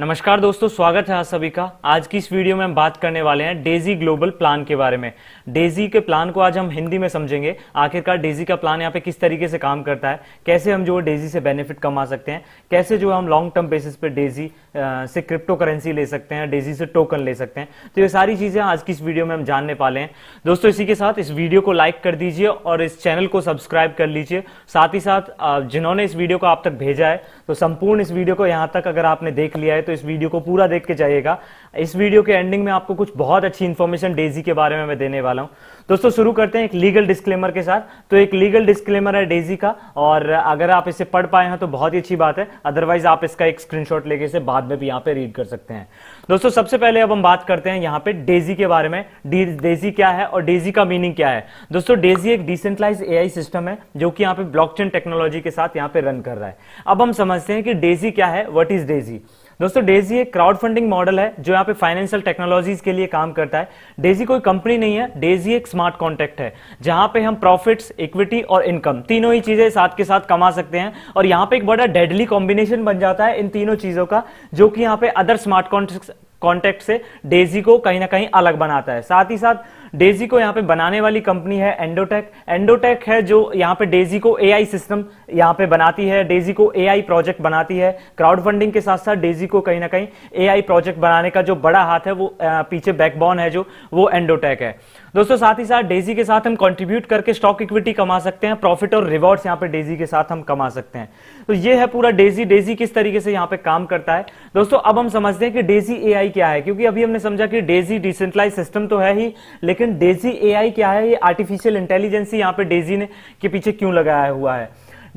नमस्कार दोस्तों स्वागत है आप सभी का आज की इस वीडियो में हम बात करने वाले हैं डेजी ग्लोबल प्लान के बारे में डेजी के प्लान को आज हम हिंदी में समझेंगे आखिरकार डेजी का प्लान यहाँ पे किस तरीके से काम करता है कैसे हम जो डेजी से बेनिफिट कमा सकते हैं कैसे जो हम लॉन्ग टर्म बेसिस पे डेजी से क्रिप्टो करेंसी ले सकते हैं डेजी से टोकन ले सकते हैं तो ये सारी चीजें आज की इस वीडियो में हम जानने पाले हैं दोस्तों इसी के साथ इस वीडियो को लाइक कर दीजिए और इस चैनल को सब्सक्राइब कर लीजिए साथ ही साथ जिन्होंने इस वीडियो को आप तक भेजा है तो संपूर्ण इस वीडियो को यहां तक अगर आपने देख लिया है तो इस वीडियो को पूरा देख के जाइएगा इस वीडियो के एंडिंग में आपको कुछ बहुत अच्छी इन्फॉर्मेशन डेजी के बारे में मैं देने वाला हूं दोस्तों शुरू करते हैं एक लीगल डिस्क्लेमर के साथ तो एक लीगल डिस्क्लेमर है डेजी का और अगर आप इसे पढ़ पाए हैं तो बहुत ही अच्छी बात है अदरवाइज आप इसका एक स्क्रीनशॉट लेके इसे बाद में भी यहाँ पे रीड कर सकते हैं दोस्तों सबसे पहले अब हम बात करते हैं यहाँ पे डेजी के बारे में डेजी क्या है और डेजी का मीनिंग क्या है दोस्तों डेजी एक डिसेंट्रलाइज ए सिस्टम है जो कि यहाँ पे ब्लॉक टेक्नोलॉजी के साथ यहाँ पे रन कर रहा है अब हम समझते हैं कि डेजी क्या है वट इज डेजी दोस्तों डेजी एक क्राउड फंडिंग मॉडल है जो यहाँ पे फाइनेंशियल टेक्नोलॉजीज के लिए काम करता है डेजी कोई कंपनी नहीं है डेजी एक स्मार्ट कॉन्ट्रैक्ट है जहां पे हम प्रॉफिट्स इक्विटी और इनकम तीनों ही चीजें साथ के साथ कमा सकते हैं और यहाँ पे एक बड़ा डेडली कॉम्बिनेशन बन जाता है इन तीनों चीजों का जो कि यहाँ पे अदर स्मार्ट कॉन्ट्रैक्ट से डेजी को कहीं ना कहीं अलग बनाता है साथ ही साथ डेजी को यहाँ पे बनाने वाली कंपनी है एंडोटेक एंडोटेक है जो यहाँ पे डेजी को एआई सिस्टम यहाँ पे बनाती है डेजी को एआई प्रोजेक्ट बनाती है क्राउड फंडिंग के साथ साथ डेजी को कहीं ना कहीं एआई प्रोजेक्ट बनाने का जो बड़ा हाथ है वो पीछे बैकबोन है जो वो एंडोटेक है दोस्तों साथ ही साथ डेजी के साथ हम कंट्रीब्यूट करके स्टॉक इक्विटी कमा सकते हैं प्रॉफिट और रिवॉर्ड्स यहाँ पे डेजी के साथ हम कमा सकते हैं तो ये है पूरा डेजी डेजी किस तरीके से यहाँ पे काम करता है दोस्तों अब हम समझते हैं कि डेजी एआई क्या है क्योंकि अभी हमने समझा कि डेजी डिसेंट्रलाइज सिस्टम तो है ही लेकिन लेकिन डेजी एआई क्या है ये आर्टिफिशियल इंटेलिजेंस यहाँ पे डेजी ने के पीछे क्यों लगाया हुआ है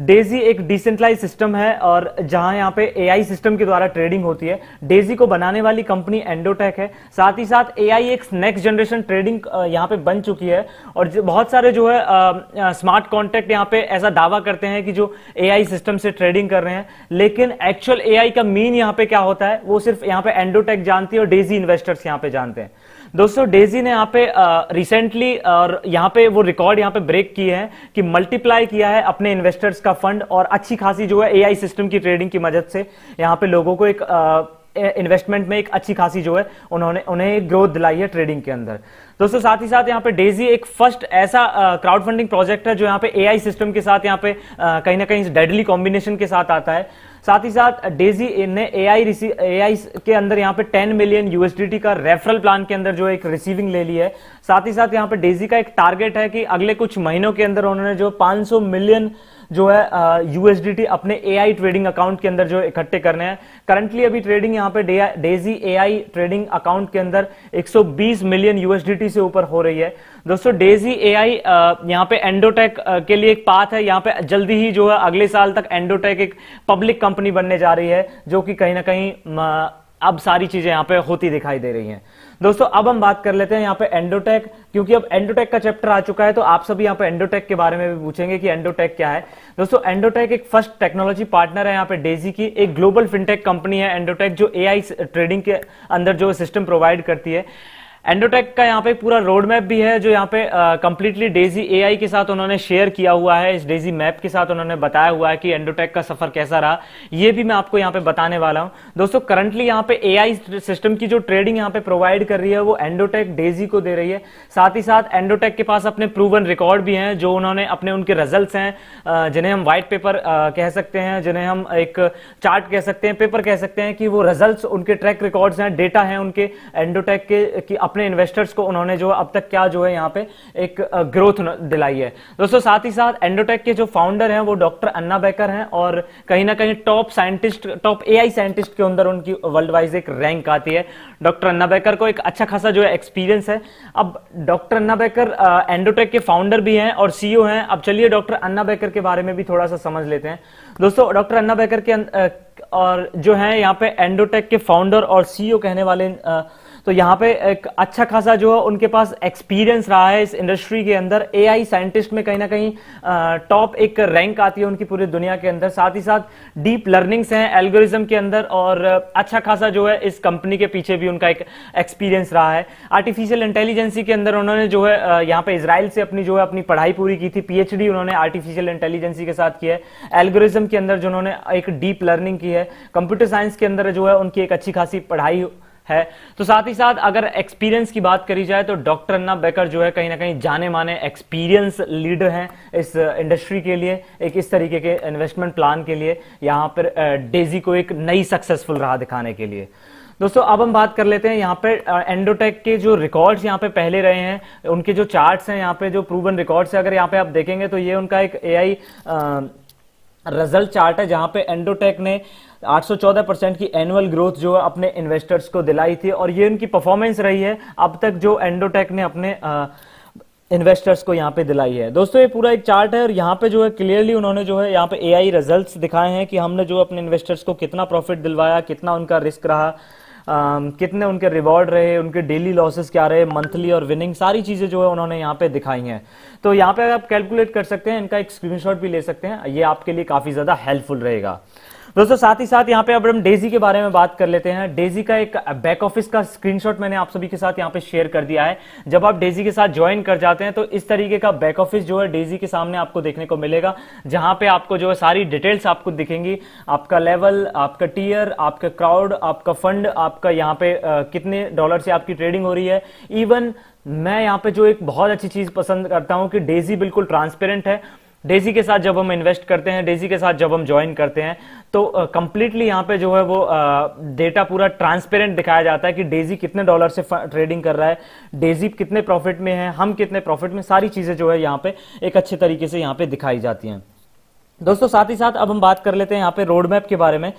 डेजी एक डिसेंट्रलाइज सिस्टम है और जहां यहाँ पे एआई सिस्टम के द्वारा ट्रेडिंग होती है डेजी को बनाने वाली कंपनी एंडोटेक है साथ ही साथ एआई एक नेक्स्ट जनरेशन ट्रेडिंग यहाँ पे बन चुकी है और बहुत सारे जो है आ, स्मार्ट कॉन्ट्रैक्ट यहाँ पे ऐसा दावा करते हैं कि जो एआई सिस्टम से ट्रेडिंग कर रहे हैं लेकिन एक्चुअल एआई का मीन यहाँ पे क्या होता है वो सिर्फ यहाँ पे एंडोटेक जानती है और डेजी इन्वेस्टर्स यहाँ पे जानते हैं दोस्तों डेजी ने यहाँ पे रिसेंटली और यहाँ पे वो रिकॉर्ड यहाँ पे ब्रेक की है कि मल्टीप्लाई किया है अपने इन्वेस्टर्स का फंड और अच्छी खासी जो है एआई सिस्टम की ट्रेडिंग की मदद से यहाँ पे लोगों को एक इन्वेस्टमेंट में एक अच्छी खासी जो है उन्होंने उन्हें ग्रोथ दिलाई है ट्रेडिंग के अंदर दोस्तों साथ ही साथ यहाँ पे डेजी एक फर्स्ट ऐसा क्राउड फंडिंग प्रोजेक्ट है जो यहाँ पे एआई सिस्टम के साथ यहाँ पे कहीं ना कहीं डेडली कॉम्बिनेशन के साथ आता है साथ ही साथ डेजी ने एआई आई के अंदर यहाँ पे 10 मिलियन यूएसडीटी का रेफरल प्लान के अंदर जो एक रिसीविंग ले ली है साथ ही साथ यहाँ पे डेजी का एक टारगेट है कि अगले कुछ महीनों के अंदर उन्होंने जो 500 मिलियन जो है यूएसडीटी अपने एआई ट्रेडिंग अकाउंट के अंदर जो इकट्ठे करने हैं करंटली अभी ट्रेडिंग यहाँ पे डेजी एआई ट्रेडिंग अकाउंट के अंदर 120 मिलियन यूएसडीटी से ऊपर हो रही है दोस्तों डेजी एआई यहाँ पे एंडोटेक के लिए एक पाथ है यहाँ पे जल्दी ही जो है अगले साल तक एंडोटेक एक पब्लिक कंपनी बनने जा रही है जो कि कहीं ना कहीं अब सारी चीजें यहाँ पे होती दिखाई दे रही हैं दोस्तों अब हम बात कर लेते हैं यहाँ पे एंडोटेक क्योंकि अब एंडोटेक का चैप्टर आ चुका है तो आप सभी यहाँ पे एंडोटेक के बारे में भी पूछेंगे कि एंडोटेक क्या है दोस्तों एंडोटेक एक फर्स्ट टेक्नोलॉजी पार्टनर है यहाँ पे डेजी की एक ग्लोबल फिनटेक कंपनी है एंडोटेक जो एआई ट्रेडिंग के अंदर जो सिस्टम प्रोवाइड करती है एंडोटेक का यहाँ पे पूरा रोड मैप भी है जो यहाँ पे कंप्लीटली डेजी एआई के साथ उन्होंने शेयर किया हुआ है इस डेजी मैप के साथ उन्होंने बताया हुआ है कि एंडोटेक का सफर कैसा रहा ये भी मैं आपको यहाँ पे बताने वाला हूँ दोस्तों करंटली यहाँ पे एआई सिस्टम की जो ट्रेडिंग यहाँ पे प्रोवाइड कर रही है वो एंडोटेक डेजी को दे रही है साथ ही साथ एंडोटेक के पास अपने प्रूवन रिकॉर्ड भी हैं जो उन्होंने अपने उनके रिजल्ट हैं जिन्हें हम व्हाइट पेपर कह सकते हैं जिन्हें हम एक चार्ट कह सकते हैं पेपर कह सकते हैं कि वो रिजल्ट उनके ट्रैक रिकॉर्ड्स हैं डेटा है उनके एंडोटेक के अपने इन्वेस्टर्स को उन्होंने जो अब तक क्या जो है यहाँ पे एक ग्रोथ दिलाई है दोस्तों साथ ही साथ एंडोटेक के जो फाउंडर हैं वो डॉक्टर अन्ना बेकर हैं और कहीं ना कहीं top scientist top a scientist के अंदर उनकी वर्ल्ड वाइज एक रैंक आती है डॉक्टर अन्ना बेकर को एक अच्छा खासा जो है एक्सपीरियंस है अब डॉक्टर अन्ना बेकर एंडोटेक के फाउंडर भी हैं और सीईओ e हैं अब चलिए डॉक्टर अन्ना बेकर के बारे में भी थोड़ा सा समझ लेते हैं दोस्तों डॉक्टर अन्ना बेकर के अं, और जो है यहाँ पे एंडोटेक के फाउंडर और सीईओ e कहने वाले आ, तो यहाँ पे एक अच्छा खासा जो है उनके पास एक्सपीरियंस रहा है इस इंडस्ट्री के अंदर एआई साइंटिस्ट में कहीं ना कहीं टॉप एक रैंक आती है उनकी पूरी दुनिया के अंदर साथ ही साथ डीप लर्निंग्स हैं एल्गोरिज्म के अंदर और अच्छा खासा जो है इस कंपनी के पीछे भी उनका एक एक्सपीरियंस रहा है आर्टिफिशियल इंटेलिजेंसी के अंदर उन्होंने जो है यहाँ पे इसराइल से अपनी जो है अपनी पढ़ाई पूरी की थी पीएचडी उन्होंने आर्टिफिशियल इंटेलिजेंसी के साथ की है एल्गोरिज्म के अंदर जो उन्होंने एक डीप लर्निंग की है कंप्यूटर साइंस के अंदर जो है उनकी एक अच्छी खासी पढ़ाई है तो साथ ही साथ अगर एक्सपीरियंस की बात करी जाए तो डॉक्टर अन्ना बेकर जो है कहीं ना कहीं जाने माने एक्सपीरियंस लीडर हैं इस इंडस्ट्री uh, के लिए एक इस तरीके के इन्वेस्टमेंट प्लान के लिए यहां पर डेजी uh, को एक नई सक्सेसफुल राह दिखाने के लिए दोस्तों अब हम बात कर लेते हैं यहाँ पे एंडोटेक uh, के जो रिकॉर्ड्स यहाँ पे पहले रहे हैं उनके जो चार्ट्स हैं यहाँ पे जो प्रूवन रिकॉर्ड्स है अगर यहाँ पे आप देखेंगे तो ये उनका एक एआई रिजल्ट चार्ट है जहां पे एंडोटेक ने 814 परसेंट की एनुअल ग्रोथ जो है अपने इन्वेस्टर्स को दिलाई थी और ये उनकी परफॉर्मेंस रही है अब तक जो एंडोटेक ने अपने आ, इन्वेस्टर्स को यहाँ पे दिलाई है दोस्तों ये पूरा एक चार्ट है और यहाँ पे जो है क्लियरली उन्होंने जो है यहाँ पे एआई रिजल्ट्स दिखाए हैं कि हमने जो अपने इन्वेस्टर्स को कितना प्रॉफिट दिलवाया कितना उनका रिस्क रहा Um, कितने उनके रिवॉर्ड रहे उनके डेली लॉसेस क्या रहे मंथली और विनिंग सारी चीज़ें जो है उन्होंने यहाँ पे दिखाई हैं तो यहाँ पे आप कैलकुलेट कर सकते हैं इनका एक स्क्रीनशॉट भी ले सकते हैं ये आपके लिए काफ़ी ज़्यादा हेल्पफुल रहेगा दोस्तों साथ ही साथ यहाँ पे अब हम डेजी के बारे में बात कर लेते हैं डेजी का एक बैक ऑफिस का स्क्रीनशॉट मैंने आप सभी के साथ यहाँ पे शेयर कर दिया है जब आप डेजी के साथ ज्वाइन कर जाते हैं तो इस तरीके का बैक ऑफिस जो है डेजी के सामने आपको देखने को मिलेगा जहां पे आपको जो है सारी डिटेल्स आपको दिखेंगी आपका लेवल आपका टीयर आपका क्राउड आपका फंड आपका यहाँ पे आ, कितने डॉलर से आपकी ट्रेडिंग हो रही है इवन मैं यहाँ पे जो एक बहुत अच्छी चीज पसंद करता हूँ कि डेजी बिल्कुल ट्रांसपेरेंट है डेजी के साथ जब हम इन्वेस्ट करते हैं डेजी के साथ जब हम ज्वाइन करते हैं तो कंप्लीटली uh, यहाँ पे जो है वो डेटा uh, पूरा ट्रांसपेरेंट दिखाया जाता है कि डेजी कितने डॉलर से ट्रेडिंग कर रहा है डेजी कितने प्रॉफिट में है हम कितने प्रॉफिट में सारी चीजें जो है यहाँ पे एक अच्छे तरीके से यहाँ पे दिखाई जाती हैं दोस्तों साथ ही साथ अब हम बात कर लेते हैं यहाँ पे रोडमैप के बारे में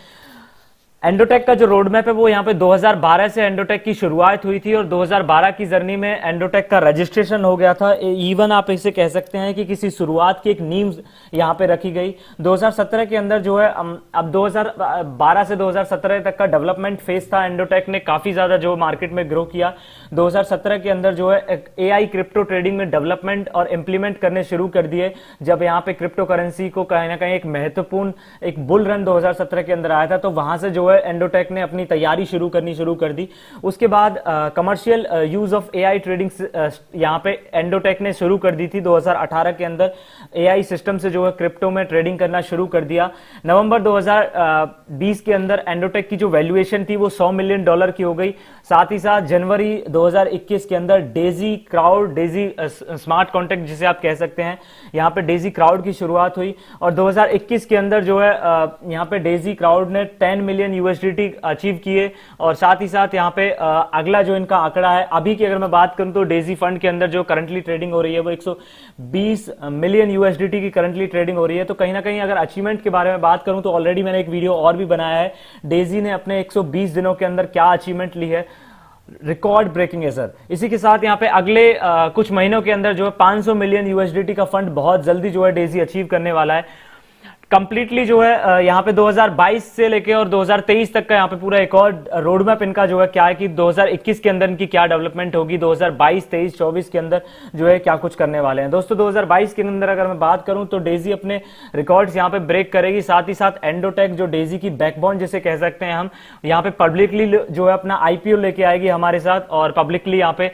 एंडोटेक का जो रोड मैप है वो यहाँ पे 2012 से एंडोटेक की शुरुआत हुई थी और 2012 की जर्नी में एंडोटेक का रजिस्ट्रेशन हो गया था इवन आप इसे कह सकते हैं कि किसी शुरुआत की एक नीम यहाँ पे रखी गई 2017 के अंदर जो है अब 2012 से 2017 तक का डेवलपमेंट फेज था एंडोटेक ने काफ़ी ज़्यादा जो मार्केट में ग्रो किया दो के अंदर जो है ए आई क्रिप्टो ट्रेडिंग में डेवलपमेंट और इम्प्लीमेंट करने शुरू कर दिए जब यहाँ पे क्रिप्टो करेंसी को कहीं ना कहीं एक महत्वपूर्ण एक बुल रन दो के अंदर आया था तो वहां से जो है है एंडोटेक ने अपनी तैयारी शुरू करनी शुरू कर दी उसके बाद commercial use of AI trading यहाँ पे एंडोटेक ने शुरू कर दी थी 2018 के अंदर एआई सिस्टम से जो है क्रिप्टो में ट्रेडिंग करना शुरू कर दिया नवंबर 2020 के अंदर एंडोटेक की जो वैल्यूएशन थी वो 100 मिलियन डॉलर की हो गई साथ ही साथ जनवरी 2021 के अंदर Daisy crowd Daisy smart contact जिसे आप कह सकते हैं यहाँ पे डेजी क्राउड की शुरुआत हुई और 2021 के अंदर जो है यहाँ पे डेजी क्राउड ने 10 मिलियन यूएसडीटी अचीव किए और साथ ही साथ यहाँ पे अगला जो इनका आंकड़ा है अभी की अगर मैं बात करूँ तो डेजी फंड के अंदर जो करंटली ट्रेडिंग हो रही है वो 120 मिलियन यूएसडीटी की करंटली ट्रेडिंग हो रही है तो कहीं ना कहीं अगर अचीवमेंट के बारे में बात करूँ तो ऑलरेडी मैंने एक वीडियो और भी बनाया है डेजी ने अपने एक दिनों के अंदर क्या अचीवमेंट ली है रिकॉर्ड ब्रेकिंग है सर इसी के साथ यहाँ पे अगले आ, कुछ महीनों के अंदर जो है 500 मिलियन यूएसडीटी का फंड बहुत जल्दी जो है डेजी अचीव करने वाला है कंप्लीटली जो है यहाँ पे 2022 से लेके और 2023 तक का यहाँ पे पूरा एक और रोड मैप इनका जो है क्या है कि 2021 के अंदर इनकी क्या डेवलपमेंट होगी 2022 23 24 के अंदर जो है क्या कुछ करने वाले हैं दोस्तों 2022 के अंदर अगर मैं बात करूं तो डेजी अपने रिकॉर्ड्स यहाँ पे ब्रेक करेगी साथ ही साथ एंडोटेक जो डेजी की बैकबोन जिसे कह सकते हैं हम यहाँ पे पब्लिकली जो है अपना आईपीओ लेके आएगी हमारे साथ और पब्लिकली यहाँ पे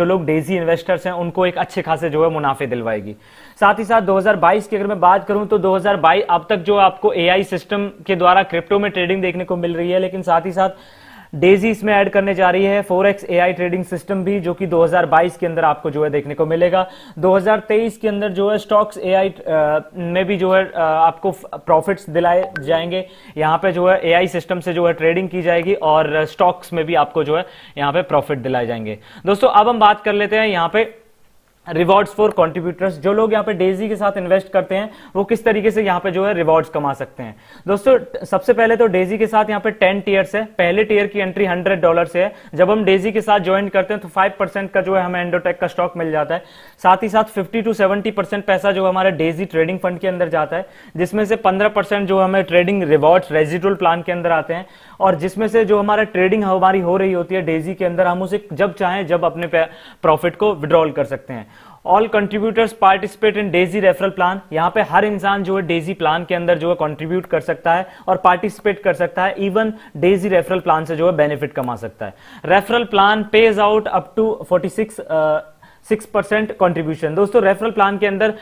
जो लोग डेजी इन्वेस्टर्स हैं उनको एक अच्छे खासे जो है मुनाफे दिलवाएगी साथ ही साथ 2022 की अगर मैं बात करूं तो 2022 अब तक जो आपको एआई सिस्टम के द्वारा क्रिप्टो में ट्रेडिंग देखने को मिल रही है लेकिन साथ ही साथ डेजी इसमें ऐड करने जा रही है फोर एक्स ट्रेडिंग सिस्टम भी जो कि 2022 के अंदर आपको जो है देखने को मिलेगा 2023 के अंदर जो है स्टॉक्स एआई में भी जो है आपको प्रॉफिट्स दिलाए जाएंगे यहाँ पे जो है एआई सिस्टम से जो है ट्रेडिंग की जाएगी और स्टॉक्स में भी आपको जो है यहाँ पे प्रॉफिट दिलाए जाएंगे दोस्तों अब हम बात कर लेते हैं यहाँ पे रिवॉर्ड्स फॉर कॉन्ट्रीब्यूटर्स जो लोग यहाँ पे डेजी के साथ इन्वेस्ट करते हैं वो किस तरीके से यहाँ पे जो है रिवॉर्ड्स कमा सकते हैं दोस्तों सबसे पहले तो डेजी के साथ यहाँ पे टेन टीयर्स है पहले टीयर की एंट्री हंड्रेड डॉलर से है जब हम डेजी के साथ ज्वाइन करते हैं तो फाइव परसेंट का जो है हमें एंडोटेक का स्टॉक मिल जाता है साथ ही साथ फिफ्टी टू सेवेंटी परसेंट पैसा जो हमारे डेजी ट्रेडिंग फंड के अंदर जाता है जिसमें से पंद्रह परसेंट जो हमें ट्रेडिंग रिवॉर्ड्स रेजिटल प्लान के अंदर आते हैं और जिसमें से जो हमारा ट्रेडिंग हमारी हो रही होती है डेजी के अंदर हम उसे जब चाहें जब अपने प्रॉफिट को विड्रॉल कर सकते हैं all contributors participate in Daisy referral plan यहाँ पे हर इंसान जो है डेजी प्लान के अंदर जो है कंट्रीब्यूट कर सकता है और पार्टिसिपेट कर सकता है इवन डेजी रेफरल प्लान से जो है बेनिफिट कमा सकता है referral plan pays out up to forty six six percent contribution दोस्तों रेफरल प्लान के अंदर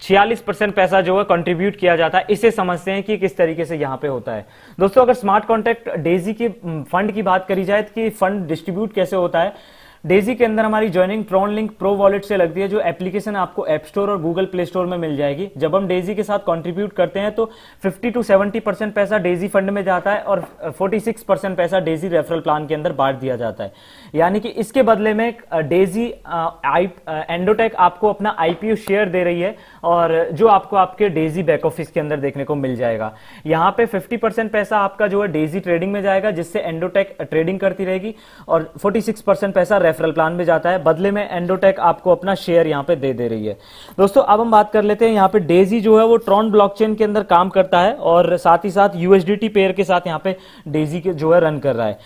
छियालीस परसेंट पैसा जो है कंट्रीब्यूट किया जाता है इसे समझते हैं कि किस तरीके से यहाँ पे होता है दोस्तों अगर स्मार्ट कॉन्ट्रैक्ट डेजी के फंड की बात करी जाए तो कि फंड डिस्ट्रीब्यूट कैसे होता है डेजी के अंदर हमारी joining TronLink pro wallet से लगती है जो एप्लीकेशन आपको एप स्टोर और गूगल प्ले स्टोर में मिल जाएगी जब हम डेजी के साथ कॉन्ट्रीब्यूट करते हैं तो 50 टू 70 परसेंट पैसा डेजी फंड में जाता है और 46 परसेंट पैसा डेजी रेफरल प्लान के अंदर बांट दिया जाता है यानी कि इसके बदले में डेजी एंडोटेक आपको अपना आईपीओ शेयर दे रही है और जो आपको आपके डेजी बैक ऑफिस के अंदर देखने को मिल जाएगा यहाँ पे फिफ्टी परसेंट पैसा आपका जो है डेजी ट्रेडिंग में जाएगा जिससे एंडोटेक ट्रेडिंग करती रहेगी और सिक्स परसेंट पैसा रेफरल प्लान में जाता है बदले में एंडोटेक आपको अपना शेयर यहाँ पे दे दे रही है दोस्तों अब हम बात कर लेते हैं यहाँ पे डेजी जो है वो ट्रॉन ब्लॉकचेन के अंदर काम करता है और साथ ही साथ यूएसडीटी पेयर के साथ यहाँ पे डेजी जो है रन कर रहा है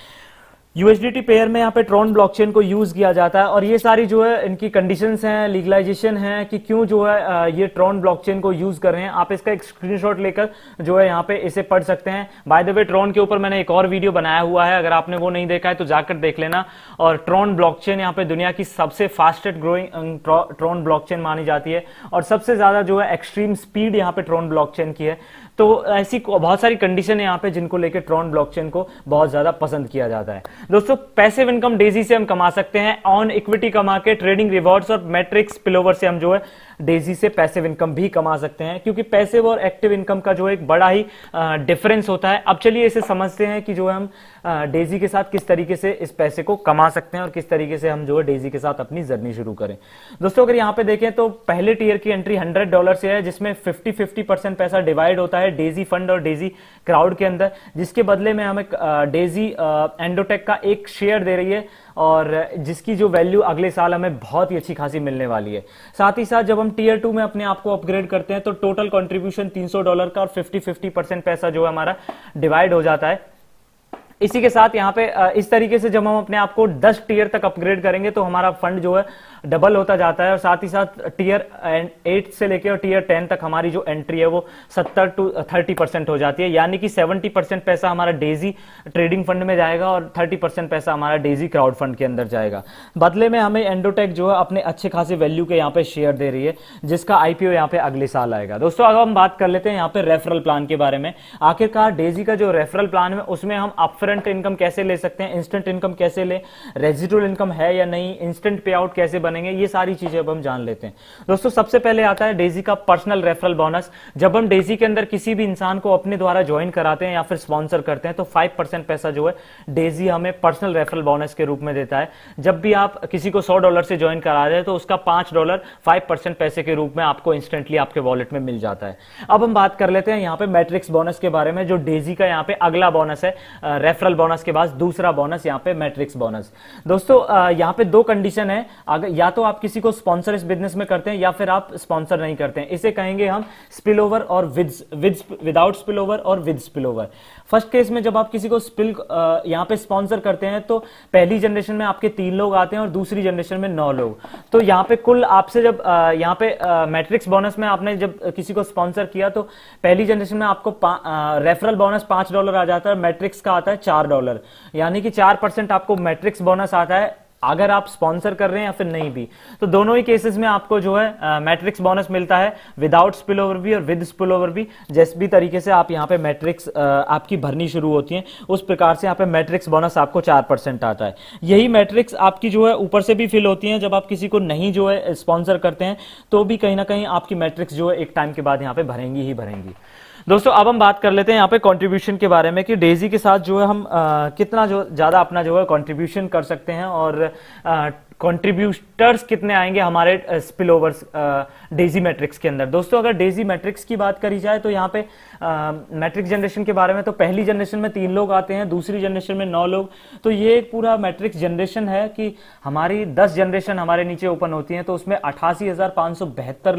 यूएसडीटी पेयर में यहाँ पे ट्रॉन ब्लॉकचेन को यूज किया जाता है और ये सारी जो है इनकी कंडीशंस हैं लीगलाइजेशन है कि क्यों जो है ये ट्रॉन ब्लॉकचेन को यूज कर रहे हैं आप इसका एक स्क्रीनशॉट लेकर जो है यहाँ पे इसे पढ़ सकते हैं बाय द वे ट्रॉन के ऊपर मैंने एक और वीडियो बनाया हुआ है अगर आपने वो नहीं देखा है तो जाकर देख लेना और ट्रॉन ब्लॉक यहाँ पे दुनिया की सबसे फास्टेस्ट ग्रोइंग ट्रॉन ब्लॉक मानी जाती है और सबसे ज्यादा जो है एक्सट्रीम स्पीड यहाँ पे ट्रॉन ब्लॉक की है तो ऐसी बहुत सारी कंडीशन है यहाँ पे जिनको लेकर ट्रॉन ब्लॉकचेन को बहुत ज्यादा पसंद किया जाता है दोस्तों पैसे इनकम डेजी से हम कमा सकते हैं ऑन इक्विटी कमा के ट्रेडिंग रिवॉर्ड्स और मैट्रिक्स पिलोवर से हम जो है डेजी से पैसिव इनकम भी कमा सकते हैं क्योंकि पैसिव और एक्टिव इनकम का जो एक बड़ा ही डिफरेंस होता है अब चलिए इसे समझते हैं कि जो है हम डेजी के साथ किस तरीके से इस पैसे को कमा सकते हैं और किस तरीके से हम जो है डेजी के साथ अपनी जर्नी शुरू करें दोस्तों अगर यहाँ पे देखें तो पहले टीयर की एंट्री हंड्रेड डॉलर से है जिसमें फिफ्टी फिफ्टी परसेंट पैसा डिवाइड होता है डेजी फंड और डेजी क्राउड के अंदर जिसके बदले में हमें डेजी एंडोटेक का एक शेयर दे रही है और जिसकी जो वैल्यू अगले साल हमें बहुत ही अच्छी खासी मिलने वाली है साथ ही साथ जब हम टीयर टू में अपने आप को अपग्रेड करते हैं तो टोटल कंट्रीब्यूशन 300 डॉलर का और 50 50 परसेंट पैसा जो है हमारा डिवाइड हो जाता है इसी के साथ यहाँ पे इस तरीके से जब हम अपने आप को 10 टीयर तक अपग्रेड करेंगे तो हमारा फंड जो है डबल होता जाता है और साथ ही साथ टीयर एट से लेकर और टीयर टेन तक हमारी जो एंट्री है वो 70 टू 30 परसेंट हो जाती है यानी कि 70 परसेंट पैसा हमारा डेजी ट्रेडिंग फंड में जाएगा और 30 परसेंट पैसा हमारा डेजी क्राउड फंड के अंदर जाएगा बदले में हमें एंडोटेक जो है अपने अच्छे खासे वैल्यू के यहाँ पे शेयर दे रही है जिसका आईपीओ यहाँ पे अगले साल आएगा दोस्तों अगर हम बात कर लेते हैं यहाँ पे रेफरल प्लान के बारे में आखिरकार डेजी का जो रेफरल प्लान है उसमें हम अपफ्रंट करंट इनकम कैसे ले सकते हैं इंस्टेंट इनकम कैसे ले रेजिडुअल इनकम है या नहीं इंस्टेंट पे आउट कैसे बनेंगे ये सारी चीजें अब हम जान लेते हैं दोस्तों सबसे पहले आता है डेजी का पर्सनल रेफरल बोनस जब हम डेजी के अंदर किसी भी इंसान को अपने द्वारा ज्वाइन कराते हैं या फिर स्पॉन्सर करते हैं तो फाइव पैसा जो है डेजी हमें पर्सनल रेफरल बोनस के रूप में देता है जब भी आप किसी को सौ डॉलर से ज्वाइन करा रहे हैं तो उसका पांच डॉलर फाइव पैसे के रूप में आपको इंस्टेंटली आपके वॉलेट में मिल जाता है अब हम बात कर लेते हैं यहां पर मैट्रिक्स बोनस के बारे में जो डेजी का यहां पर अगला बोनस है रेफरल बोनस के बाद दूसरा बोनस यहाँ पे मैट्रिक्स बोनस दोस्तों यहाँ पे दो कंडीशन है अगर या तो आप किसी को स्पॉन्सर इस बिजनेस में करते हैं या फिर आप स्पॉन्सर नहीं करते हैं इसे कहेंगे हम स्पिल ओवर और विद विदाउट स्पिल ओवर और with spillover first case में जब आप किसी को स्पिल यहाँ पे स्पॉन्सर करते हैं तो पहली जनरेशन में आपके तीन लोग आते हैं और दूसरी जनरेशन में नौ लोग तो यहाँ पे कुल आपसे जब यहाँ पे मैट्रिक्स बोनस में आपने जब किसी को स्पॉन्सर किया तो पहली जनरेशन में आपको रेफरल बोनस पांच डॉलर आ जाता है मैट्रिक्स का आता है चार डॉलर यानी कि चार परसेंट आपको मैट्रिक्स बोनस आता है अगर आप स्पॉन्सर कर रहे हैं या फिर नहीं भी तो दोनों ही केसेस में आपको जो है मैट्रिक्स बोनस मिलता है विदाउट स्पिल ओवर भी और विद स्पिल ओवर भी जिस भी तरीके से आप यहाँ पे मैट्रिक्स आपकी भरनी शुरू होती है उस प्रकार से यहाँ पे मैट्रिक्स बोनस आपको चार परसेंट आता है यही मैट्रिक्स आपकी जो है ऊपर से भी फिल होती है जब आप किसी को नहीं जो है स्पॉन्सर करते हैं तो भी कहीं ना कहीं आपकी मैट्रिक्स जो है एक टाइम के बाद यहाँ पे भरेंगी ही भरेंगी दोस्तों अब हम बात कर लेते हैं यहाँ पे कंट्रीब्यूशन के बारे में कि डेजी के साथ जो है हम आ, कितना जो ज़्यादा अपना जो है कंट्रीब्यूशन कर सकते हैं और कॉन्ट्रीब्यूटर्स कितने आएंगे हमारे स्पिल ओवर्स डेजी मैट्रिक्स के अंदर दोस्तों अगर डेजी मैट्रिक्स की बात करी जाए तो यहाँ पे मैट्रिक्स जनरेशन के बारे में तो पहली जनरेशन में तीन लोग आते हैं दूसरी जनरेशन में नौ लोग तो ये एक पूरा मैट्रिक्स जनरेशन है कि हमारी दस जनरेशन हमारे नीचे ओपन होती है तो उसमें अठासी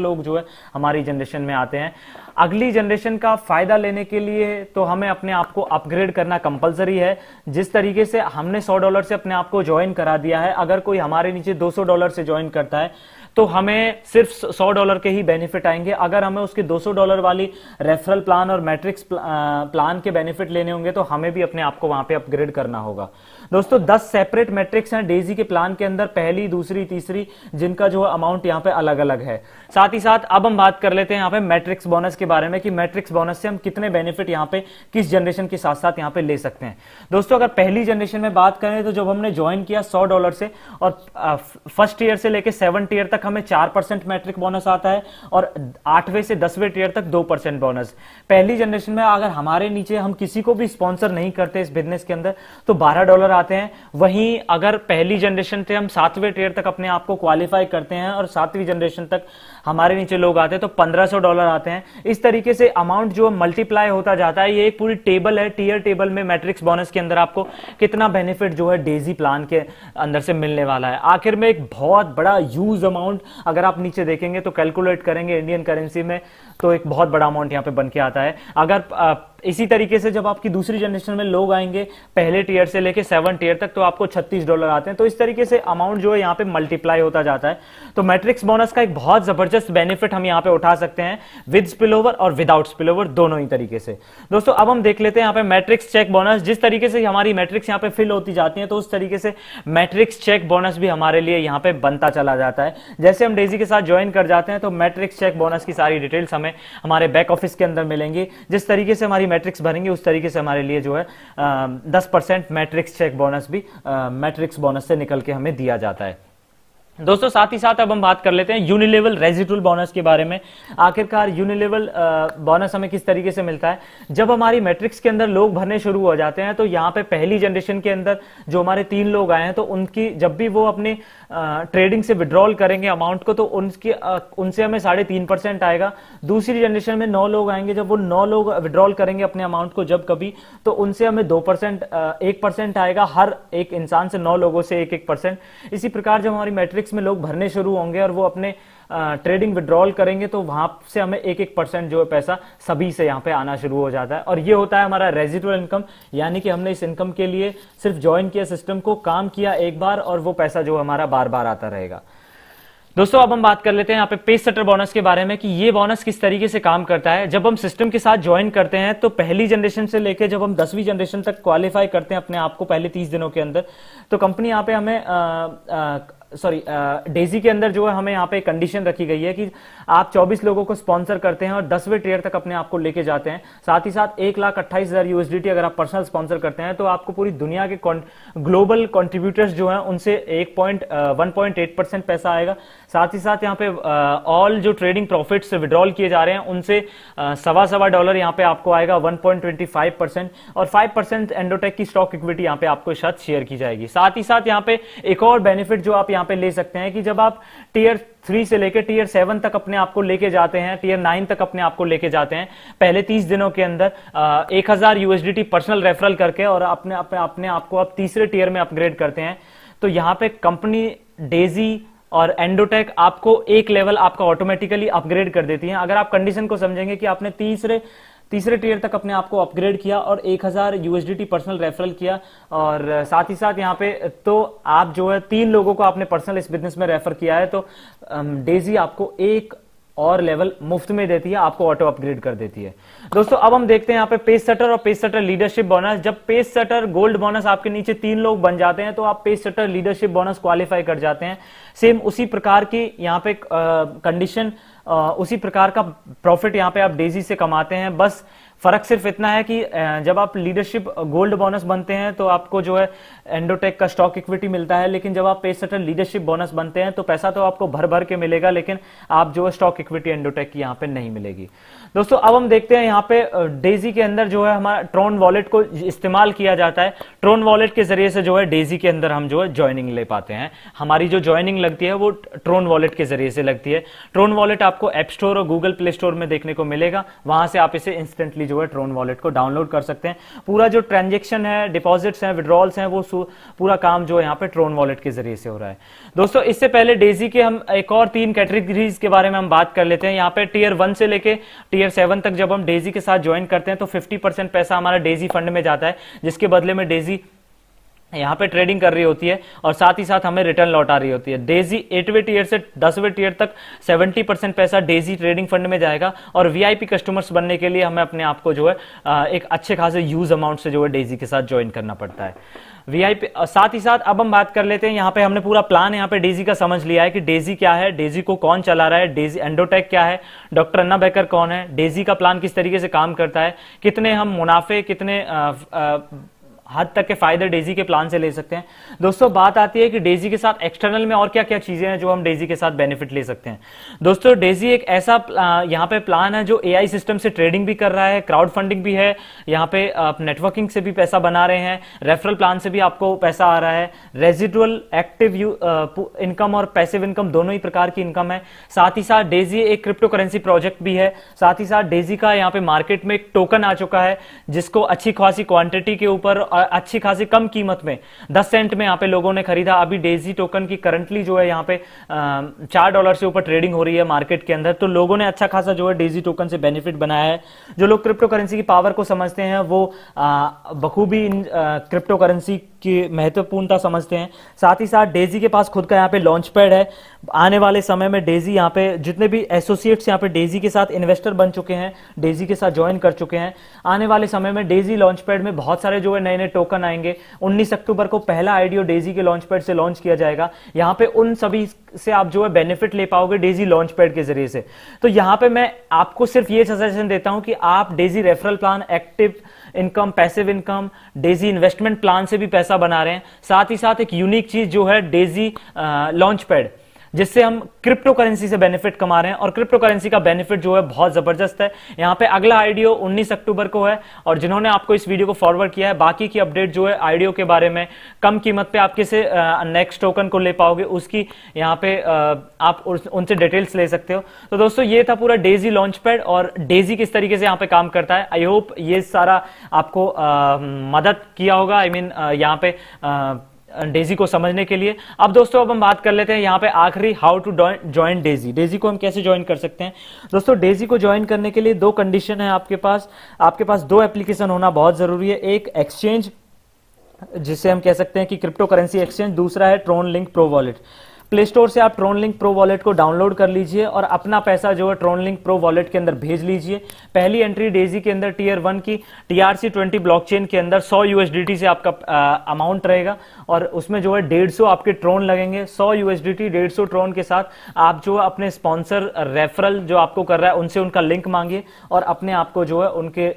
लोग जो है हमारी जनरेशन में आते हैं अगली जनरेशन का फायदा लेने के लिए तो हमें अपने आप को अपग्रेड करना कंपलसरी है जिस तरीके से हमने सौ डॉलर से अपने आप को ज्वाइन करा दिया है अगर कोई हमारे नीचे 200 डॉलर से ज्वाइन करता है तो हमें सिर्फ 100 डॉलर के ही बेनिफिट आएंगे अगर हमें उसके 200 डॉलर वाली रेफरल प्लान और मैट्रिक्स प्लान के बेनिफिट लेने होंगे तो हमें भी अपने आप को वहां पे अपग्रेड करना होगा दोस्तों दस सेपरेट मैट्रिक्स हैं डेजी के प्लान के अंदर पहली दूसरी तीसरी जिनका जो अमाउंट यहाँ पे अलग अलग है साथ ही साथ अब हम बात कर लेते हैं यहाँ पे मैट्रिक्स बोनस के बारे में कि मैट्रिक्स बोनस से हम कितने बेनिफिट यहाँ पे किस जनरेशन के साथ साथ यहाँ पे ले सकते हैं दोस्तों अगर पहली जनरेशन में बात करें तो जब हमने ज्वाइन किया सौ डॉलर से और फर्स्ट ईयर से लेकर सेवन ईयर तक हमें चार परसेंट मैट्रिक बोनस आता है और आठवें से दसवें टीयर तक दो परसेंट बोनस पहली जनरेशन में अगर हमारे नीचे हम किसी को भी स्पॉन्सर नहीं करते इस बिजनेस के अंदर तो बारह डॉलर आते हैं वहीं अगर पहली जनरेशन से हम सातवें टेयर तक अपने आप को क्वालिफाई करते हैं और सातवीं जनरेशन तक हमारे नीचे लोग आते हैं तो 1500 डॉलर आते हैं इस तरीके से अमाउंट जो मल्टीप्लाई होता जाता है ये एक पूरी टेबल है टीयर टेबल में मैट्रिक्स बोनस के अंदर आपको कितना बेनिफिट जो है डेजी प्लान के अंदर से मिलने वाला है आखिर में एक बहुत बड़ा यूज अमाउंट अगर आप नीचे देखेंगे तो कैलकुलेट करेंगे इंडियन करेंसी में तो एक बहुत बड़ा अमाउंट यहाँ पे बन के आता है अगर इसी तरीके से जब आपकी दूसरी जनरेशन में लोग आएंगे पहले टीयर से लेके सेवन टीयर तक तो आपको 36 डॉलर आते हैं तो इस तरीके से अमाउंट जो है यहाँ पे मल्टीप्लाई होता जाता है तो मैट्रिक्स बोनस का एक बहुत जबरदस्त जबरदस्त बेनिफिट हम यहाँ पे उठा सकते हैं विद स्पिल और विदाउट स्पिल दोनों ही तरीके से दोस्तों अब हम देख लेते हैं यहाँ पे मैट्रिक्स चेक बोनस जिस तरीके से हमारी मैट्रिक्स यहाँ पे फिल होती जाती है तो उस तरीके से मैट्रिक्स चेक बोनस भी हमारे लिए यहाँ पे बनता चला जाता है जैसे हम डेजी के साथ ज्वाइन कर जाते हैं तो मैट्रिक्स चेक बोनस की सारी डिटेल्स हमें हमारे बैक ऑफिस के अंदर मिलेंगी जिस तरीके से हमारी मैट्रिक्स भरेंगे उस तरीके से हमारे लिए जो है दस मैट्रिक्स चेक बोनस भी मैट्रिक्स बोनस से निकल के हमें दिया जाता है दोस्तों साथ ही साथ अब हम बात कर लेते हैं यूनिलेवल रेजिटल बोनस के बारे में आखिरकार यूनिलेवल बोनस हमें किस तरीके से मिलता है जब हमारी मैट्रिक्स के अंदर लोग भरने शुरू हो जाते हैं तो यहाँ पे पहली जनरेशन के अंदर जो हमारे तीन लोग आए हैं तो उनकी जब भी वो अपने ट्रेडिंग से विड्रॉल करेंगे अमाउंट को तो उनकी उनसे हमें साढ़े तीन परसेंट आएगा दूसरी जनरेशन में नौ लोग आएंगे जब वो नौ लोग विड्रॉल करेंगे अपने अमाउंट को जब कभी तो उनसे हमें दो परसेंट एक परसेंट आएगा हर एक इंसान से नौ लोगों से एक एक परसेंट इसी प्रकार जब हमारी मैट्रिक्स में लोग भरने शुरू होंगे और वो अपने ट्रेडिंग विड्रॉल करेंगे तो वहां से हमें एक एक परसेंट जो है पैसा सभी से यहाँ पे आना शुरू हो जाता है और ये होता है हमारा रेजिडुअल इनकम यानी कि हमने इस इनकम के लिए सिर्फ ज्वाइन किया सिस्टम को काम किया एक बार और वो पैसा जो हमारा बार बार आता रहेगा दोस्तों अब हम बात कर लेते हैं यहाँ पे पे सेटर बोनस के बारे में कि ये बोनस किस तरीके से काम करता है जब हम सिस्टम के साथ ज्वाइन करते हैं तो पहली जनरेशन से लेकर जब हम दसवीं जनरेशन तक क्वालिफाई करते हैं अपने आप को पहले तीस दिनों के अंदर तो कंपनी यहाँ पे हमें आ, आ, सॉरी डेजी uh, के अंदर जो है हमें यहाँ पे कंडीशन रखी गई है कि आप 24 लोगों को स्पॉन्सर करते हैं और दसवें ट्रेयर तक अपने आप को लेके जाते हैं साथ ही साथ एक लाख अट्ठाईस हजार यूएसडीटी अगर आप पर्सनल स्पॉन्सर करते हैं तो आपको पूरी दुनिया के ग्लोबल कॉन्ट्रीब्यूटर्स जो है उनसे एक point one point eight percent पैसा आएगा साथ ही साथ यहाँ पे ऑल जो ट्रेडिंग प्रॉफिट से विड्रॉल किए जा रहे हैं उनसे सवा सवा डॉलर यहाँ पे आपको आएगा 1.25 परसेंट और 5 परसेंट एंडोटेक की स्टॉक इक्विटी यहाँ पे आपको शायद शेयर की जाएगी साथ ही साथ यहाँ पे एक और बेनिफिट जो आप यहाँ पे ले सकते हैं कि जब आप टीयर थ्री से लेकर टीयर सेवन तक अपने आपको लेके जाते हैं टीयर नाइन तक अपने आपको लेके जाते हैं पहले तीस दिनों के अंदर एक हजार यूएसडीटी पर्सनल रेफरल करके और अपने अपने आपको आप आप तीसरे टीयर में अपग्रेड करते हैं तो यहाँ पे कंपनी डेजी और एंडोटेक आपको एक लेवल आपका ऑटोमेटिकली अपग्रेड कर देती है अगर आप कंडीशन को समझेंगे कि आपने तीसरे तीसरे टीयर तक अपने आप को अपग्रेड किया और 1000 हजार यूएसडीटी पर्सनल रेफरल किया और साथ ही साथ यहाँ पे तो आप जो है तीन लोगों को आपने पर्सनल इस बिजनेस में रेफर किया है तो डेजी आपको एक और लेवल मुफ्त में देती है आपको ऑटो अपग्रेड कर देती है दोस्तों अब हम देखते हैं यहाँ पे पेस सटर और पेस सटर लीडरशिप बोनस जब पेस सटर गोल्ड बोनस आपके नीचे तीन लोग बन जाते हैं तो आप pacesetter leadership bonus qualify कर जाते हैं सेम उसी प्रकार की यहाँ पे कंडीशन उसी प्रकार का प्रॉफिट यहाँ पे आप डेजी से कमाते हैं बस फर्क सिर्फ इतना है कि जब आप लीडरशिप गोल्ड बोनस बनते हैं तो आपको जो है एंडोटेक का स्टॉक इक्विटी मिलता है लेकिन जब आप पे सेटल लीडरशिप बोनस बनते हैं तो पैसा तो आपको भर भर के मिलेगा लेकिन आप जो है स्टॉक इक्विटी एंडोटेक की यहाँ पे नहीं मिलेगी दोस्तों अब हम देखते हैं यहाँ पे डेजी के अंदर जो है हमारा ट्रोन वॉलेट को इस्तेमाल किया जाता है ट्रोन वॉलेट के जरिए से जो है डेजी के अंदर हम जो है ज्वाइनिंग ले पाते हैं हमारी जो ज्वाइनिंग लगती है वो ट्रोन वॉलेट के जरिए से लगती है ट्रोन वॉलेट आपको एप स्टोर और गूगल प्ले स्टोर में देखने को मिलेगा वहां से आप इसे इंस्टेंटली जो है ट्रोन वॉलेट को डाउनलोड कर सकते हैं पूरा जो ट्रांजेक्शन है डिपॉजिट्स हैं विड्रॉल्स हैं वो पूरा काम जो है यहाँ पे ट्रोन वॉलेट के जरिए से हो रहा है दोस्तों इससे पहले डेजी के हम एक और तीन कैटेगरीज के बारे में हम बात कर लेते हैं यहाँ पे टीयर वन से लेके टीयर सेवन तक जब हम डेजी के साथ ज्वाइन करते हैं तो फिफ्टी परसेंट पैसा हमारा डेजी फंड में जाता है जिसके बदले में डेजी यहाँ पे ट्रेडिंग कर रही होती है और साथ ही साथ हमें रिटर्न लौटा रही होती है डेजी एटवे टीयर से दसवें टीयर तक 70 परसेंट पैसा डेजी ट्रेडिंग फंड में जाएगा और वीआईपी कस्टमर्स बनने के लिए हमें अपने आप को जो है एक अच्छे खासे यूज अमाउंट से जो है डेजी के साथ ज्वाइन करना पड़ता है वीआईपी साथ ही साथ अब हम बात कर लेते हैं यहाँ पे हमने पूरा प्लान यहाँ पे डेजी का समझ लिया है कि डेजी क्या है डेजी को कौन चला रहा है डेजी एंडोटेक क्या है डॉक्टर अन्ना बेकर कौन है डेजी का प्लान किस तरीके से काम करता है कितने हम मुनाफे कितने आ, आ, हद तक के फायदे डेजी के प्लान से ले सकते हैं दोस्तों बात आती है कि डेजी के साथ एक्सटर्नल में और क्या क्या चीजें हैं जो हम डेजी के साथ बेनिफिट ले सकते हैं दोस्तों डेजी एक ऐसा यहाँ पे प्लान है जो एआई सिस्टम से ट्रेडिंग भी कर रहा है क्राउड फंडिंग भी है यहाँ पे आप नेटवर्किंग से भी पैसा बना रहे हैं रेफरल प्लान से भी आपको पैसा आ रहा है रेजिडुअल एक्टिव इनकम और पैसिव इनकम दोनों ही प्रकार की इनकम है साथ ही साथ डेजी एक क्रिप्टो करेंसी प्रोजेक्ट भी है साथ ही साथ डेजी का यहाँ पे मार्केट में एक टोकन आ चुका है जिसको अच्छी खासी क्वांटिटी के ऊपर अच्छी खासी कम कीमत में दस सेंट में यहाँ पे लोगों ने खरीदा अभी डेजी टोकन की करंटली जो है यहाँ पे चार डॉलर से ऊपर ट्रेडिंग हो रही है मार्केट के अंदर तो लोगों ने अच्छा खासा जो है डेजी टोकन से बेनिफिट बनाया है जो लोग क्रिप्टो करेंसी की पावर को समझते हैं वो बखूबी इन क्रिप्टो करेंसी की महत्वपूर्णता समझते हैं साथ ही साथ डेजी के पास खुद का यहाँ पे लॉन्च पैड है आने वाले समय में डेजी यहाँ पे जितने भी एसोसिएट्स यहाँ पे डेजी के साथ इन्वेस्टर बन चुके हैं डेजी के साथ ज्वाइन कर चुके हैं आने वाले समय में डेजी लॉन्च पैड में बहुत सारे जो है नए नए टोकन आएंगे उन्नीस अक्टूबर को पहला आईडियो डेजी के लॉन्च पैड से लॉन्च किया जाएगा यहाँ पे उन सभी से आप जो है बेनिफिट ले पाओगे डेजी लॉन्च पैड के जरिए से तो यहाँ पे मैं आपको सिर्फ ये सजेशन देता हूँ कि आप Daisy referral plan active income passive income Daisy investment plan से भी पैसा बना रहे हैं साथ ही साथ एक यूनिक चीज जो है डेजी लॉन्च पैड जिससे हम क्रिप्टो करेंसी से बेनिफिट कमा रहे हैं और क्रिप्टो करेंसी का बेनिफिट जो है बहुत जबरदस्त है यहाँ पे अगला आइडियो 19 अक्टूबर को है और जिन्होंने आपको इस वीडियो को फॉरवर्ड किया है बाकी की अपडेट जो है आईडियो के बारे में कम कीमत पे आप किसे नेक्स्ट टोकन को ले पाओगे उसकी यहाँ पे आप उनसे डिटेल्स ले सकते हो तो दोस्तों ये था पूरा डेजी लॉन्च पैड और डेजी किस तरीके से यहाँ पे काम करता है आई होप ये सारा आपको आ, मदद किया होगा आई I मीन mean, यहाँ पे आ, डेजी को समझने के लिए अब दोस्तों अब हम बात कर लेते हैं यहाँ पे आखिरी how to join Daisy Daisy को हम कैसे ज्वाइन कर सकते हैं दोस्तों डेजी को ज्वाइन करने के लिए दो कंडीशन है आपके पास आपके पास दो एप्लीकेशन होना बहुत जरूरी है एक एक्सचेंज जिसे हम कह सकते हैं कि क्रिप्टो करेंसी एक्सचेंज दूसरा है Tron link pro wallet play store से आप ट्रोन लिंक प्रो वॉलेट को डाउनलोड कर लीजिए और अपना पैसा जो है ट्रोन लिंक प्रो वॉलेट के अंदर भेज लीजिए पहली एंट्री डेजी के अंदर टीयर वन की टीआरसी ट्वेंटी ब्लॉकचेन के अंदर सौ यूएसडीटी से आपका अमाउंट रहेगा और उसमें जो है डेढ़ सौ आपके ट्रोन लगेंगे सौ यूएसडीटी डेढ़ सौ ट्रोन के साथ आप जो है अपने स्पॉन्सर रेफरल जो आपको कर रहा है उनसे उनका लिंक मांगिए और अपने आप को जो है उनके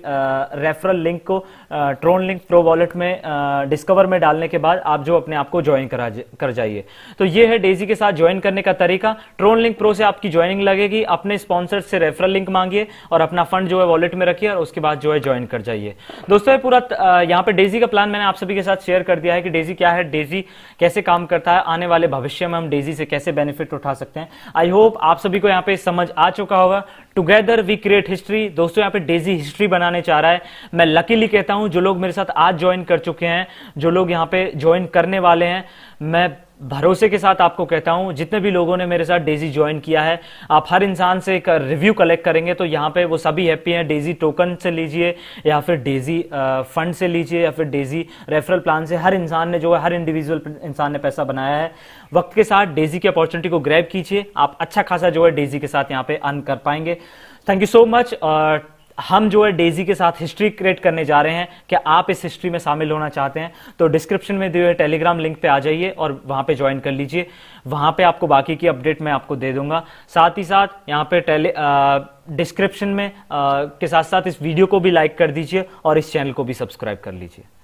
रेफरल लिंक को ट्रोन लिंक प्रो वॉलेट में डिस्कवर में डालने के बाद आप जो अपने आप को ज्वाइन करा कर जाइए तो ये है डेजी किसी के साथ ज्वाइन करने का तरीका ट्रोन लिंक प्रो से आपकी ज्वाइनिंग लगेगी अपने स्पॉन्सर से रेफरल लिंक मांगिए और अपना फंड जो है वॉलेट में रखिए और उसके बाद जो है ज्वाइन कर जाइए दोस्तों पूरा यहाँ पे डेजी का प्लान मैंने आप सभी के साथ शेयर कर दिया है कि डेजी क्या है डेजी कैसे काम करता है आने वाले भविष्य में हम डेजी से कैसे बेनिफिट उठा सकते हैं आई होप आप सभी को यहाँ पे समझ आ चुका होगा टुगेदर वी क्रिएट हिस्ट्री दोस्तों यहाँ पे डेजी हिस्ट्री बनाने चाह रहा है मैं लकीली कहता हूं जो लोग मेरे साथ आज ज्वाइन कर चुके हैं जो लोग यहाँ पे ज्वाइन करने वाले हैं मैं भरोसे के साथ आपको कहता हूं जितने भी लोगों ने मेरे साथ डेजी ज्वाइन किया है आप हर इंसान से एक रिव्यू कलेक्ट करेंगे तो यहाँ पे वो सभी हैप्पी हैं डेजी टोकन से लीजिए या फिर डेजी फंड से लीजिए या फिर डेजी रेफरल प्लान से हर इंसान ने जो है हर इंडिविजुअल इंसान ने पैसा बनाया है वक्त के साथ डेजी की अपॉर्चुनिटी को ग्रैब कीजिए आप अच्छा खासा जो है डेजी के साथ यहाँ पे अर्न कर पाएंगे थैंक यू सो मच हम जो है डेजी के साथ हिस्ट्री क्रिएट करने जा रहे हैं क्या आप इस हिस्ट्री में शामिल होना चाहते हैं तो डिस्क्रिप्शन में दिए हुए टेलीग्राम लिंक पे आ जाइए और वहाँ पे ज्वाइन कर लीजिए वहाँ पे आपको बाकी की अपडेट मैं आपको दे दूंगा साथ ही साथ यहाँ पे टेली डिस्क्रिप्शन में आ, के साथ साथ इस वीडियो को भी लाइक कर दीजिए और इस चैनल को भी सब्सक्राइब कर लीजिए